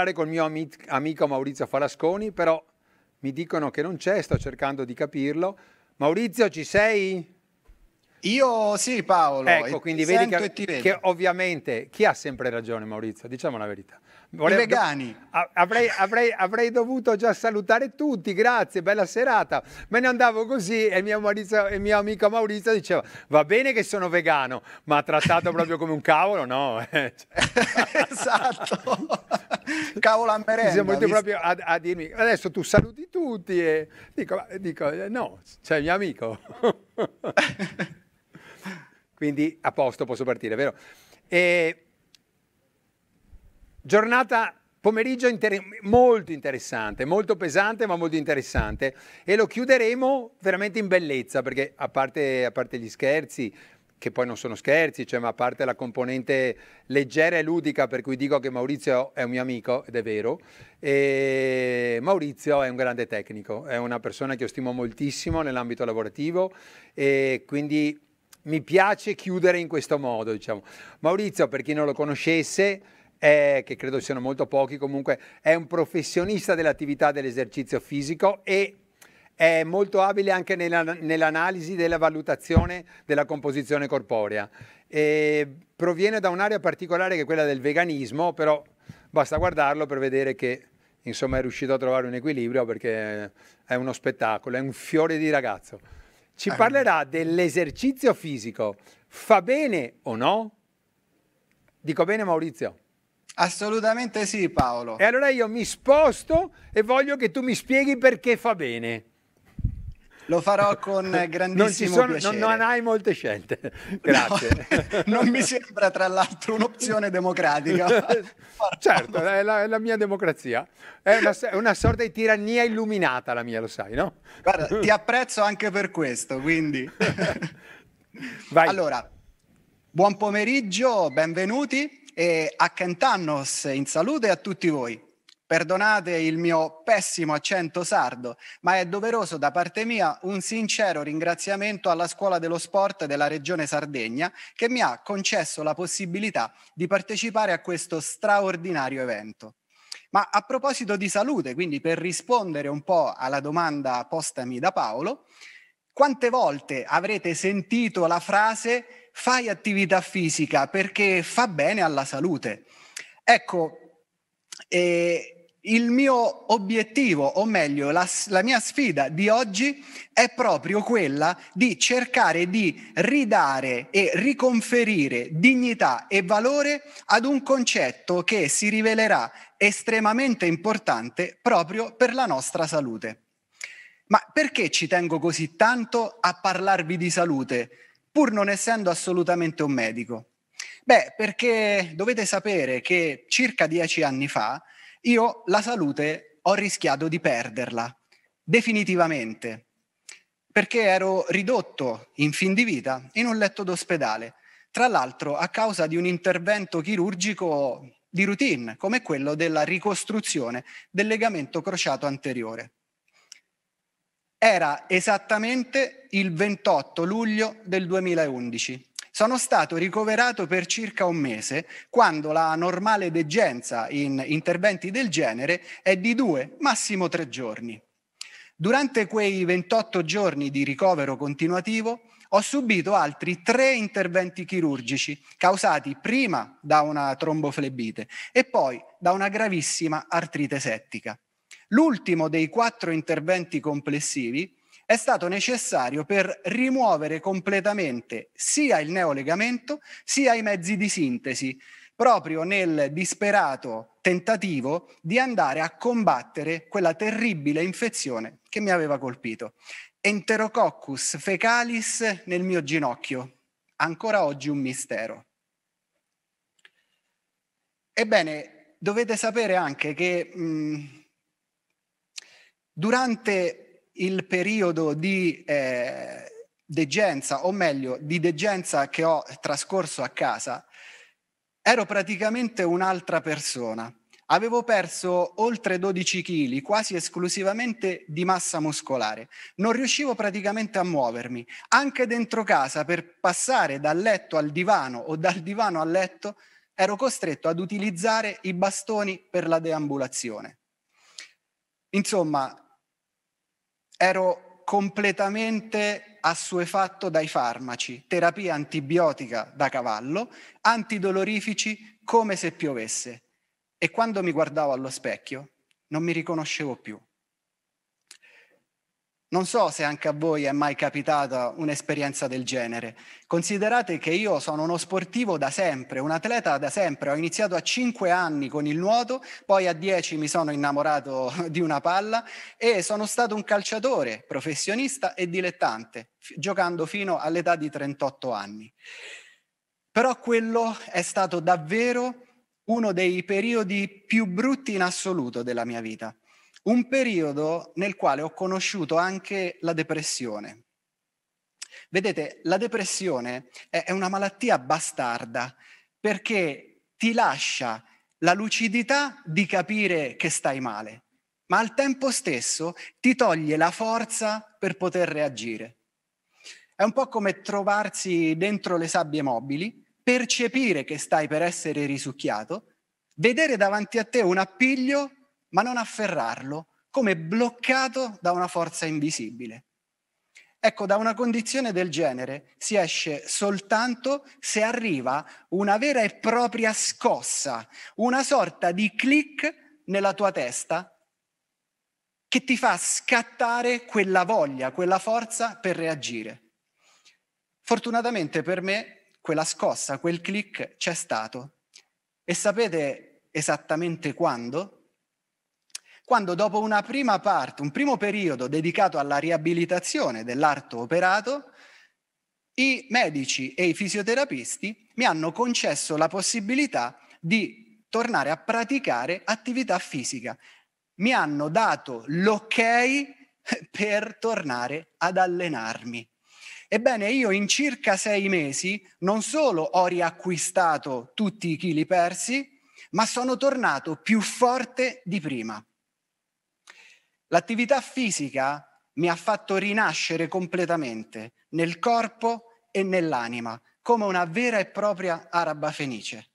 parlare col mio amico Maurizio Falasconi, però mi dicono che non c'è, sto cercando di capirlo. Maurizio, ci sei? Io sì, Paolo. Ecco, quindi vedi che, che ovviamente chi ha sempre ragione, Maurizio? Diciamo la verità. Volevo, I vegani. Avrei, avrei, avrei, dovuto già salutare tutti, grazie, bella serata. Me ne andavo così e mio, Maurizio, e mio amico Maurizio diceva, va bene che sono vegano, ma trattato proprio come un cavolo, no? Cioè. esatto. Cavolo a merenda. Siamo venuti proprio a, a, dirmi, adesso tu saluti tutti e dico, dico no, c'è il mio amico. Quindi a posto posso partire, vero? E Giornata pomeriggio inter molto interessante, molto pesante ma molto interessante e lo chiuderemo veramente in bellezza perché a parte, a parte gli scherzi, che poi non sono scherzi, cioè, ma a parte la componente leggera e ludica per cui dico che Maurizio è un mio amico ed è vero, e Maurizio è un grande tecnico, è una persona che io stimo moltissimo nell'ambito lavorativo e quindi mi piace chiudere in questo modo. Diciamo. Maurizio, per chi non lo conoscesse, eh, che credo siano molto pochi comunque, è un professionista dell'attività dell'esercizio fisico e è molto abile anche nell'analisi della valutazione della composizione corporea. E proviene da un'area particolare che è quella del veganismo, però basta guardarlo per vedere che insomma, è riuscito a trovare un equilibrio perché è uno spettacolo, è un fiore di ragazzo. Ci ah. parlerà dell'esercizio fisico. Fa bene o no? Dico bene Maurizio? Assolutamente sì, Paolo. E allora io mi sposto e voglio che tu mi spieghi perché fa bene. Lo farò con grandissimo non sono, piacere. Non, non, hai molte scelte. Grazie. No, non mi sembra, tra l'altro, un'opzione democratica. certo, è la, è la, mia democrazia. È una, è una, sorta di tirannia illuminata la mia, lo sai, no? Guarda, ti apprezzo anche per questo, quindi... Vai. Allora, buon pomeriggio, benvenuti e a accantannos in salute a tutti voi. Perdonate il mio pessimo accento sardo, ma è doveroso da parte mia un sincero ringraziamento alla Scuola dello Sport della Regione Sardegna che mi ha concesso la possibilità di partecipare a questo straordinario evento. Ma a proposito di salute, quindi per rispondere un po' alla domanda postami da Paolo, quante volte avrete sentito la frase fai attività fisica perché fa bene alla salute. Ecco, eh, il mio obiettivo, o meglio, la, la mia sfida di oggi è proprio quella di cercare di ridare e riconferire dignità e valore ad un concetto che si rivelerà estremamente importante proprio per la nostra salute. Ma perché ci tengo così tanto a parlarvi di salute? pur non essendo assolutamente un medico? Beh, perché dovete sapere che circa dieci anni fa io la salute ho rischiato di perderla, definitivamente, perché ero ridotto in fin di vita in un letto d'ospedale, tra l'altro a causa di un intervento chirurgico di routine, come quello della ricostruzione del legamento crociato anteriore era esattamente il 28 luglio del 2011. Sono stato ricoverato per circa un mese, quando la normale degenza in interventi del genere è di due, massimo tre giorni. Durante quei 28 giorni di ricovero continuativo ho subito altri tre interventi chirurgici causati prima da una tromboflebite e poi da una gravissima artrite settica. L'ultimo dei quattro interventi complessivi è stato necessario per rimuovere completamente sia il neolegamento sia i mezzi di sintesi, proprio nel disperato tentativo di andare a combattere quella terribile infezione che mi aveva colpito. Enterococcus fecalis nel mio ginocchio, ancora oggi un mistero. Ebbene, dovete sapere anche che mh, Durante il periodo di eh, degenza, o meglio, di degenza che ho trascorso a casa, ero praticamente un'altra persona. Avevo perso oltre 12 kg, quasi esclusivamente di massa muscolare. Non riuscivo praticamente a muovermi. Anche dentro casa, per passare dal letto al divano o dal divano al letto, ero costretto ad utilizzare i bastoni per la deambulazione. Insomma, ero completamente assuefatto dai farmaci, terapia antibiotica da cavallo, antidolorifici come se piovesse. E quando mi guardavo allo specchio non mi riconoscevo più. Non so se anche a voi è mai capitata un'esperienza del genere. Considerate che io sono uno sportivo da sempre, un atleta da sempre. Ho iniziato a 5 anni con il nuoto, poi a 10 mi sono innamorato di una palla e sono stato un calciatore professionista e dilettante, f- giocando fino all'età di 38 anni. Però quello è stato davvero uno dei periodi più brutti in assoluto della mia vita un periodo nel quale ho conosciuto anche la depressione. Vedete, la depressione è una malattia bastarda perché ti lascia la lucidità di capire che stai male, ma al tempo stesso ti toglie la forza per poter reagire. È un po' come trovarsi dentro le sabbie mobili, percepire che stai per essere risucchiato, vedere davanti a te un appiglio ma non afferrarlo come bloccato da una forza invisibile. Ecco, da una condizione del genere si esce soltanto se arriva una vera e propria scossa, una sorta di click nella tua testa che ti fa scattare quella voglia, quella forza per reagire. Fortunatamente per me quella scossa, quel click c'è stato. E sapete esattamente quando? quando dopo una prima parte, un primo periodo dedicato alla riabilitazione dell'arto operato, i medici e i fisioterapisti mi hanno concesso la possibilità di tornare a praticare attività fisica. Mi hanno dato l'ok per tornare ad allenarmi. Ebbene, io in circa sei mesi non solo ho riacquistato tutti i chili persi, ma sono tornato più forte di prima. L'attività fisica mi ha fatto rinascere completamente nel corpo e nell'anima, come una vera e propria araba fenice.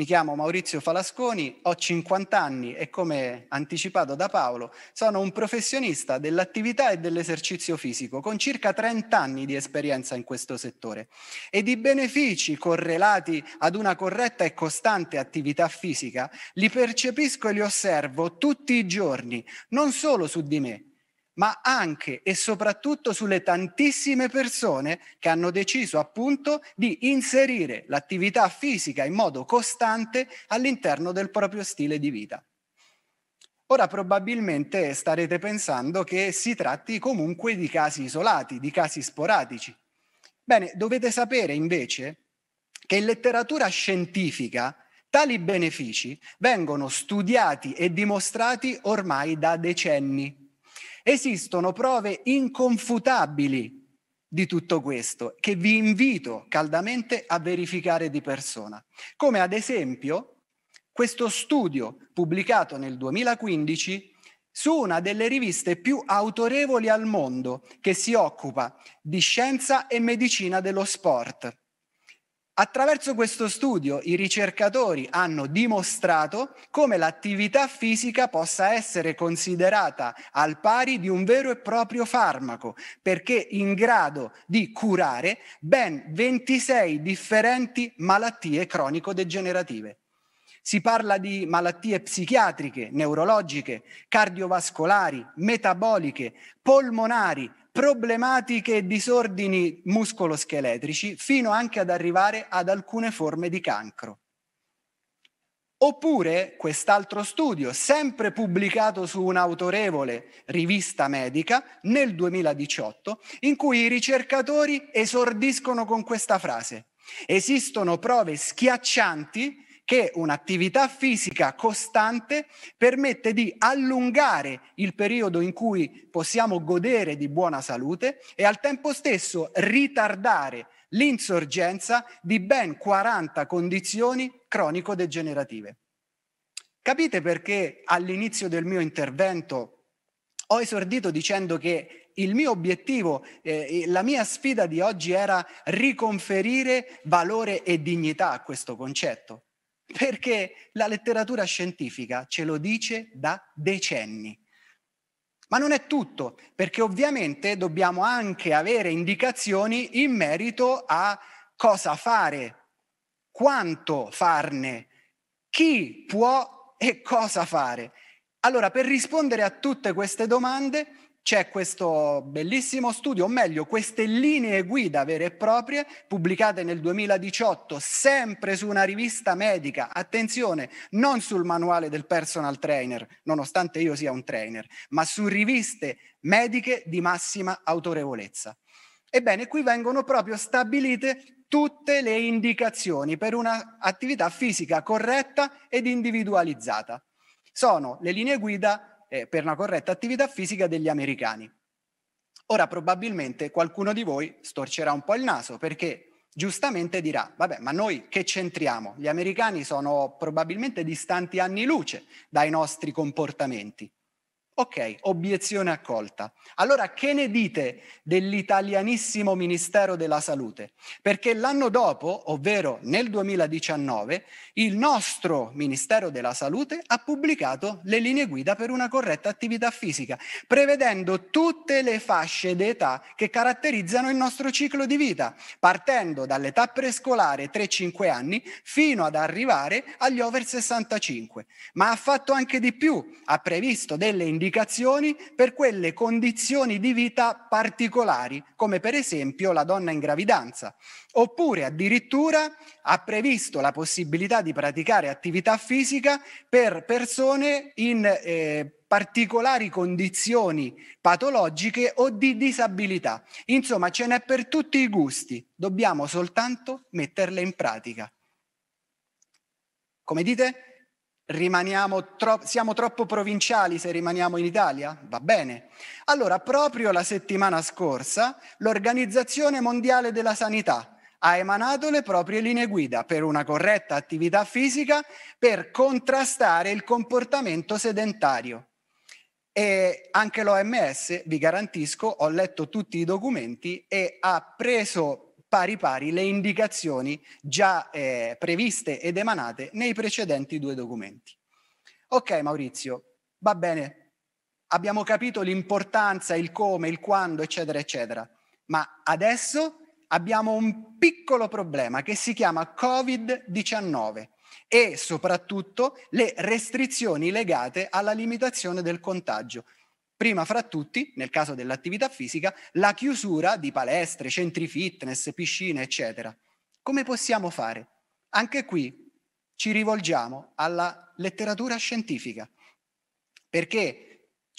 Mi chiamo Maurizio Falasconi, ho 50 anni e come anticipato da Paolo sono un professionista dell'attività e dell'esercizio fisico con circa 30 anni di esperienza in questo settore e i benefici correlati ad una corretta e costante attività fisica li percepisco e li osservo tutti i giorni, non solo su di me, ma anche e soprattutto sulle tantissime persone che hanno deciso appunto di inserire l'attività fisica in modo costante all'interno del proprio stile di vita. Ora probabilmente starete pensando che si tratti comunque di casi isolati, di casi sporadici. Bene, dovete sapere invece che in letteratura scientifica tali benefici vengono studiati e dimostrati ormai da decenni Esistono prove inconfutabili di tutto questo che vi invito caldamente a verificare di persona, come ad esempio questo studio pubblicato nel 2015 su una delle riviste più autorevoli al mondo che si occupa di scienza e medicina dello sport, Attraverso questo studio i ricercatori hanno dimostrato come l'attività fisica possa essere considerata al pari di un vero e proprio farmaco, perché in grado di curare ben 26 differenti malattie cronico-degenerative. Si parla di malattie psichiatriche, neurologiche, cardiovascolari, metaboliche, polmonari, problematiche e disordini muscoloscheletrici fino anche ad arrivare ad alcune forme di cancro. Oppure quest'altro studio, sempre pubblicato su un'autorevole rivista medica nel 2018, in cui i ricercatori esordiscono con questa frase. Esistono prove schiaccianti che un'attività fisica costante permette di allungare il periodo in cui possiamo godere di buona salute e al tempo stesso ritardare l'insorgenza di ben 40 condizioni cronico-degenerative. Capite perché all'inizio del mio intervento ho esordito dicendo che il mio obiettivo, eh, la mia sfida di oggi era riconferire valore e dignità a questo concetto perché la letteratura scientifica ce lo dice da decenni. Ma non è tutto, perché ovviamente dobbiamo anche avere indicazioni in merito a cosa fare, quanto farne, chi può e cosa fare. Allora, per rispondere a tutte queste domande c'è questo bellissimo studio, o meglio, queste linee guida vere e proprie, pubblicate nel 2018 sempre su una rivista medica, attenzione, non sul manuale del personal trainer, nonostante io sia un trainer, ma su riviste mediche di massima autorevolezza. Ebbene, qui vengono proprio stabilite tutte le indicazioni per un'attività fisica corretta ed individualizzata. Sono le linee guida eh, per una corretta attività fisica degli americani. Ora probabilmente qualcuno di voi storcerà un po' il naso perché giustamente dirà, vabbè, ma noi che c'entriamo? Gli americani sono probabilmente distanti anni luce dai nostri comportamenti. Ok, obiezione accolta. Allora che ne dite dell'italianissimo Ministero della Salute? Perché l'anno dopo, ovvero nel 2019, il nostro Ministero della Salute ha pubblicato le linee guida per una corretta attività fisica, prevedendo tutte le fasce d'età che caratterizzano il nostro ciclo di vita, partendo dall'età prescolare 3-5 anni fino ad arrivare agli over 65. Ma ha fatto anche di più, ha previsto delle indicazioni indicazioni per quelle condizioni di vita particolari, come per esempio la donna in gravidanza, oppure addirittura ha previsto la possibilità di praticare attività fisica per persone in eh, particolari condizioni patologiche o di disabilità. Insomma, ce n'è per tutti i gusti, dobbiamo soltanto metterle in pratica. Come dite? rimaniamo Tro- siamo troppo provinciali se rimaniamo in Italia? Va bene. Allora, proprio la settimana scorsa, l'Organizzazione Mondiale della Sanità ha emanato le proprie linee guida per una corretta attività fisica per contrastare il comportamento sedentario. E anche l'OMS, vi garantisco, ho letto tutti i documenti e ha preso pari pari le indicazioni già eh, previste ed emanate nei precedenti due documenti. Ok Maurizio, va bene, abbiamo capito l'importanza, il come, il quando, eccetera, eccetera, ma adesso abbiamo un piccolo problema che si chiama Covid-19 e soprattutto le restrizioni legate alla limitazione del contagio. Prima fra tutti, nel caso dell'attività fisica, la chiusura di palestre, centri fitness, piscine, eccetera. Come possiamo fare? Anche qui ci rivolgiamo alla letteratura scientifica, perché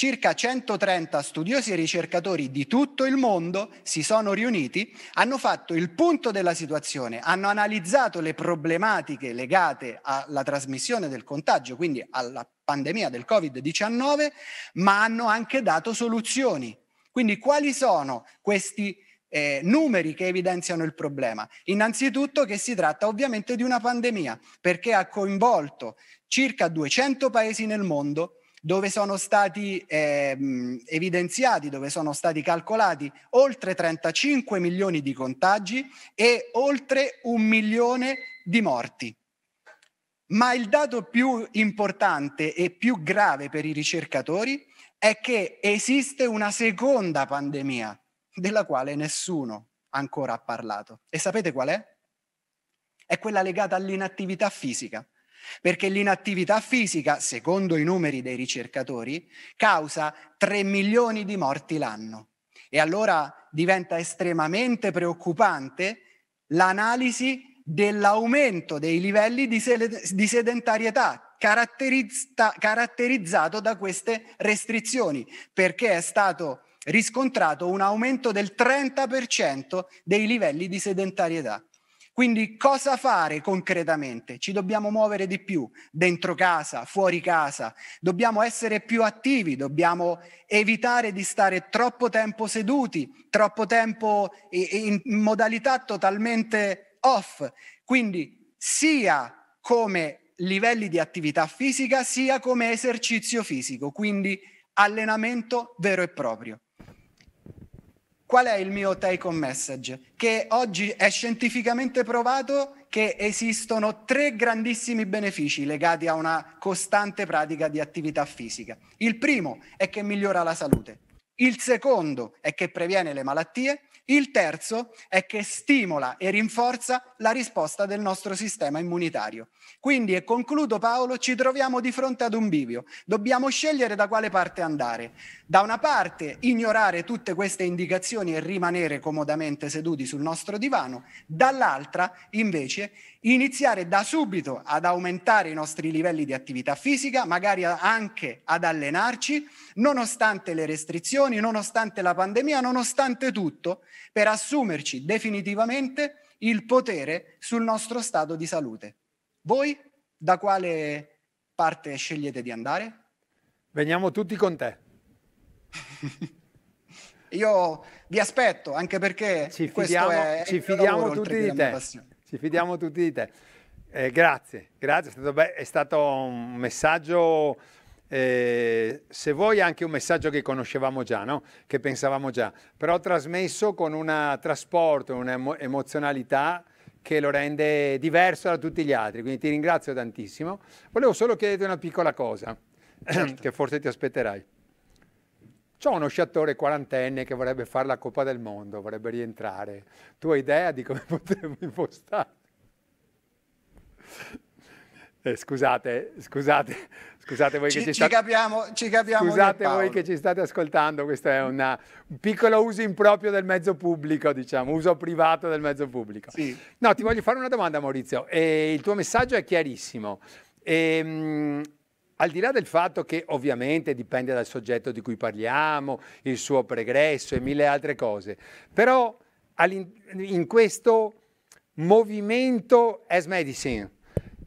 Circa 130 studiosi e ricercatori di tutto il mondo si sono riuniti, hanno fatto il punto della situazione, hanno analizzato le problematiche legate alla trasmissione del contagio, quindi alla pandemia del Covid-19, ma hanno anche dato soluzioni. Quindi quali sono questi eh, numeri che evidenziano il problema. Innanzitutto che si tratta ovviamente di una pandemia, perché ha coinvolto circa 200 paesi nel mondo, dove sono stati ehm, evidenziati, dove sono stati calcolati oltre 35 milioni di contagi e oltre un milione di morti. Ma il dato più importante e più grave per i ricercatori è che esiste una seconda pandemia della quale nessuno ancora ha parlato. E sapete qual è? È quella legata all'inattività fisica perché l'inattività fisica, secondo i numeri dei ricercatori, causa 3 milioni di morti l'anno. E allora diventa estremamente preoccupante l'analisi dell'aumento dei livelli di, sed- di sedentarietà caratterizza- caratterizzato da queste restrizioni, perché è stato riscontrato un aumento del 30% dei livelli di sedentarietà. Quindi cosa fare concretamente? Ci dobbiamo muovere di più dentro casa, fuori casa, dobbiamo essere più attivi, dobbiamo evitare di stare troppo tempo seduti, troppo tempo in modalità totalmente off. Quindi sia come livelli di attività fisica sia come esercizio fisico, quindi allenamento vero e proprio. Qual è il mio take on message? Che oggi è scientificamente provato che esistono tre grandissimi benefici legati a una costante pratica di attività fisica. Il primo è che migliora la salute il secondo è che previene le malattie, il terzo è che stimola e rinforza la risposta del nostro sistema immunitario. Quindi, e concludo Paolo, ci troviamo di fronte ad un bivio. Dobbiamo scegliere da quale parte andare. Da una parte ignorare tutte queste indicazioni e rimanere comodamente seduti sul nostro divano, dall'altra invece iniziare da subito ad aumentare i nostri livelli di attività fisica, magari anche ad allenarci, nonostante le restrizioni, nonostante la pandemia, nonostante tutto, per assumerci definitivamente il potere sul nostro stato di salute. Voi da quale parte scegliete di andare? Veniamo tutti con te. Io vi aspetto, anche perché ci fidiamo, è ci fidiamo lavoro, tutti di te. Passione. Ci fidiamo tutti di te. Eh, grazie, grazie, è stato, be- è stato un messaggio, eh, se vuoi anche un messaggio che conoscevamo già, no? che pensavamo già, però trasmesso con un trasporto, un'emozionalità che lo rende diverso da tutti gli altri, quindi ti ringrazio tantissimo. Volevo solo chiederti una piccola cosa, certo. che forse ti aspetterai. C'è uno sciatore quarantenne che vorrebbe fare la Coppa del Mondo, vorrebbe rientrare. Tu hai idea di come potremmo impostare? Eh, scusate, scusate, scusate voi, ci, che, ci ci capiamo, ci capiamo scusate voi che ci state ascoltando, questo è una, un piccolo uso improprio del mezzo pubblico, diciamo, uso privato del mezzo pubblico. Sì. No, ti voglio fare una domanda Maurizio, e il tuo messaggio è chiarissimo. E, ehm, al di là del fatto che ovviamente dipende dal soggetto di cui parliamo, il suo pregresso e mille altre cose, però in questo movimento as medicine,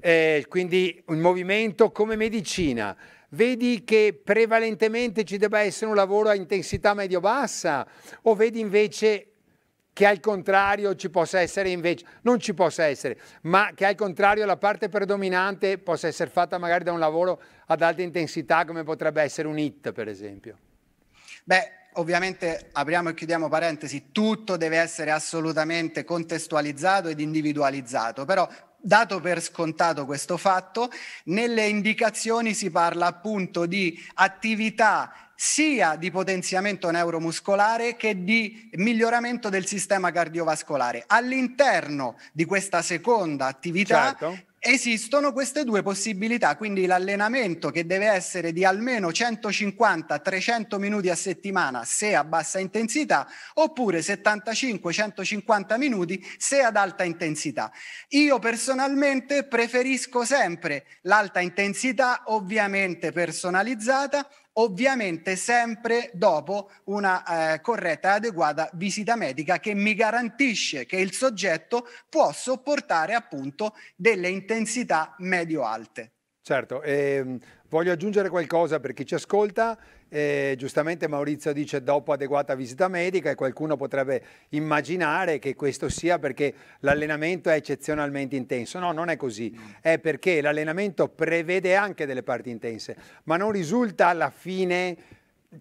eh, quindi un movimento come medicina, vedi che prevalentemente ci debba essere un lavoro a intensità medio-bassa o vedi invece che al contrario ci possa essere invece, non ci possa essere, ma che al contrario la parte predominante possa essere fatta magari da un lavoro ad alta intensità come potrebbe essere un IT per esempio? Beh, ovviamente apriamo e chiudiamo parentesi, tutto deve essere assolutamente contestualizzato ed individualizzato, però dato per scontato questo fatto, nelle indicazioni si parla appunto di attività sia di potenziamento neuromuscolare che di miglioramento del sistema cardiovascolare. All'interno di questa seconda attività certo. Esistono queste due possibilità, quindi l'allenamento che deve essere di almeno 150-300 minuti a settimana se a bassa intensità, oppure 75-150 minuti se ad alta intensità. Io personalmente preferisco sempre l'alta intensità, ovviamente personalizzata, ovviamente sempre dopo una eh, corretta e adeguata visita medica che mi garantisce che il soggetto può sopportare appunto delle intensità medio-alte. Certo, ehm, Voglio aggiungere qualcosa per chi ci ascolta, eh, giustamente Maurizio dice dopo adeguata visita medica e qualcuno potrebbe immaginare che questo sia perché l'allenamento è eccezionalmente intenso. No, non è così, è perché l'allenamento prevede anche delle parti intense, ma non risulta alla fine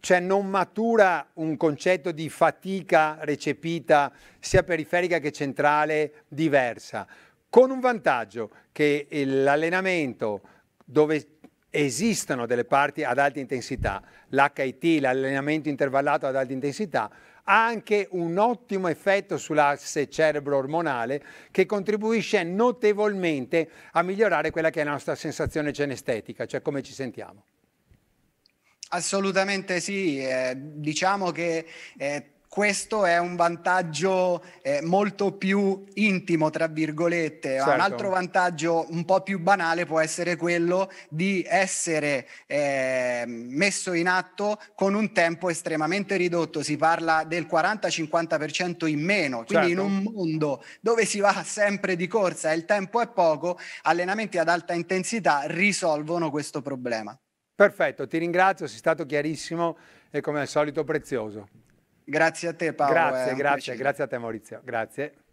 cioè non matura un concetto di fatica recepita sia periferica che centrale diversa, con un vantaggio che l'allenamento dove esistono delle parti ad alta intensità, l'HIT, l'allenamento intervallato ad alta intensità, ha anche un ottimo effetto sull'asse cerebro-ormonale che contribuisce notevolmente a migliorare quella che è la nostra sensazione genestetica, cioè come ci sentiamo. Assolutamente sì, eh, diciamo che eh, questo è un vantaggio eh, molto più intimo, tra virgolette. Certo. Un altro vantaggio un po' più banale può essere quello di essere eh, messo in atto con un tempo estremamente ridotto, si parla del 40-50% in meno, quindi certo. in un mondo dove si va sempre di corsa e il tempo è poco, allenamenti ad alta intensità risolvono questo problema. Perfetto, ti ringrazio, sei stato chiarissimo e come al solito prezioso. Grazie a te Paolo. Grazie, eh, grazie, grazie a te Maurizio. Grazie.